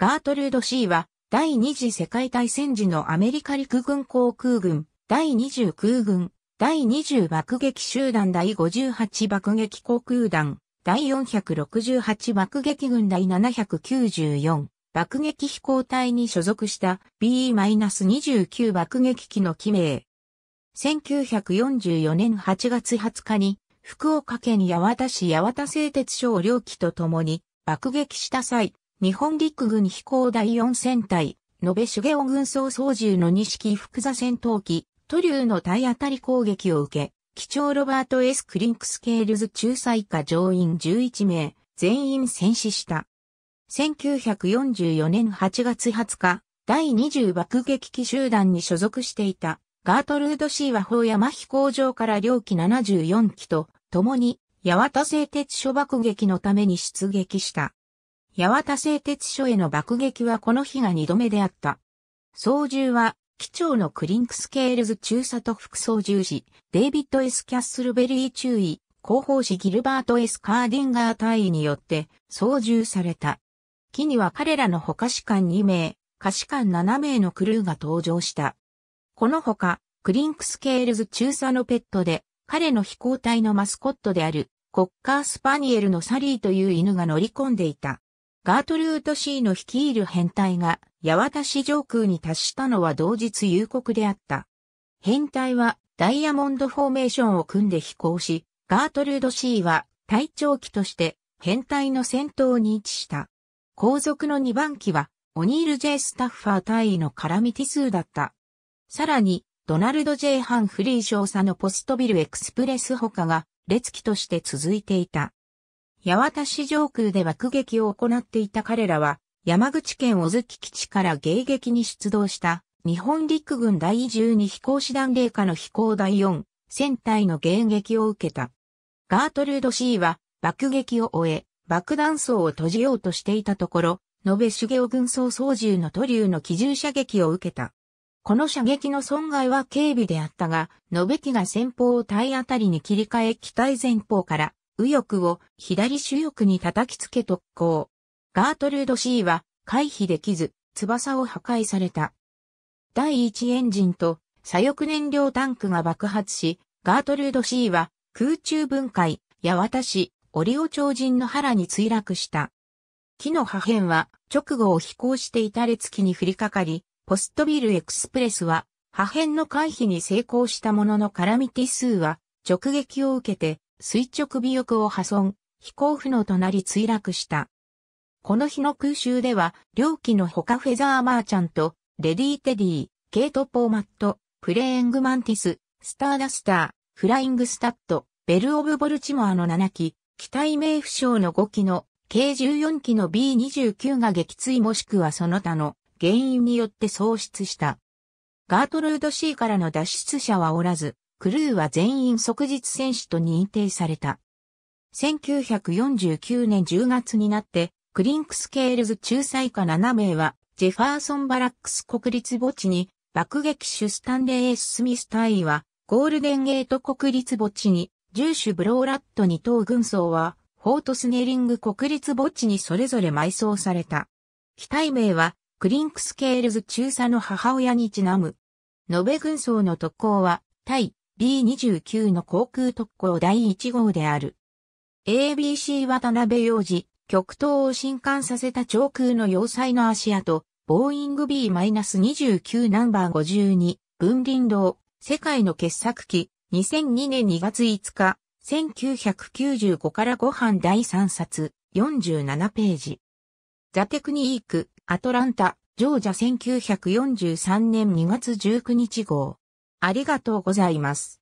ガートルード C は、第二次世界大戦時のアメリカ陸軍航空軍、第20空軍、第20爆撃集団第58爆撃航空団、第468爆撃軍第794爆撃飛行隊に所属した B-29 爆撃機の機名。1944年8月20日に福岡県八幡市八幡製鉄所を両機と共に爆撃した際、日本陸軍飛行第4戦隊、延べ重雄軍総操縦の錦複座戦闘機、トリューの体当たり攻撃を受け、機長ロバート・ S・ クリンクス・ケールズ仲裁下乗員11名、全員戦死した。1944年8月20日、第20爆撃機集団に所属していた、ガートルード・シーは法山飛行場から両機74機と、共に、八幡製鉄所爆撃のために出撃した。八幡製鉄所への爆撃はこの日が二度目であった。操縦は、機長のクリンクス・ケールズ中佐と副操縦士、デイビッド・ S・ キャッスルベリー中尉、広報士ギルバート・ S・ カーディンガー隊員によって操縦された。機には彼らの他士官2名、下士官7名のクルーが登場した。このほか、クリンクス・ケールズ中佐のペットで、彼の飛行隊のマスコットである、コッカー・スパニエルのサリーという犬が乗り込んでいた。ガートルート C の率いる編隊が八幡市上空に達したのは同日夕刻であった。編隊はダイヤモンドフォーメーションを組んで飛行し、ガートルード C は隊長機として編隊の先頭に位置した。後続の2番機はオニール・ J・ スタッファー隊員の絡み手数だった。さらに、ドナルド・ J・ ハン・フリー少佐のポストビル・エクスプレス他が列機として続いていた。八幡市上空で爆撃を行っていた彼らは、山口県小月基地から迎撃に出動した日本陸軍第12飛行士団霊下の飛行第4戦隊の迎撃を受けた。ガートルード C は爆撃を終え、爆弾層を閉じようとしていたところ、延べ茂雄軍曹操縦の塗竜の機銃射撃を受けた。この射撃の損害は軽微であったが、延べ機が先方を体当たりに切り替え機体前方から右翼を左主翼に叩きつけ特攻。ガートルード C は回避できず、翼を破壊された。第1エンジンと左翼燃料タンクが爆発し、ガートルード C は空中分解、八幡市、オリオ超人の腹に墜落した。木の破片は直後を飛行していた列機に降りかかり、ポストビルエクスプレスは破片の回避に成功したもののカラミティ数は直撃を受けて垂直尾翼を破損、飛行不能となり墜落した。この日の空襲では、両機の他フェザーマーチャント、レディー・テディ、ケイト・ポーマット、プレーング・マンティス、スターダスター、フライング・スタッド、ベル・オブ・ボルチモアの7機、機体名不詳の5機の、計14機の B29 が撃墜もしくはその他の原因によって喪失した。ガートルード C からの脱出者はおらず、クルーは全員即日選手と認定された。1949年10月になって、クリンクスケールズ仲裁下7名は、ジェファーソンバラックス国立墓地に、爆撃手スタンレー・スミス大尉は、ゴールデンゲート国立墓地に、重手ブローラット2等軍曹は、フォートスネリング国立墓地にそれぞれ埋葬された。機体名は、クリンクスケールズ中佐の母親にちなむ。延べ軍曹の特攻は、対 B29 の航空特攻第1号である。ABC 渡辺洋次、極東を震撼させた長空の要塞の足跡、ボーイング B-29 ナンバー52、文林堂、世界の傑作機、2002年2月5日、1995から5版第3冊、47ページ。ザテクニーク、アトランタ、ジョージャ1943年2月19日号。ありがとうございます。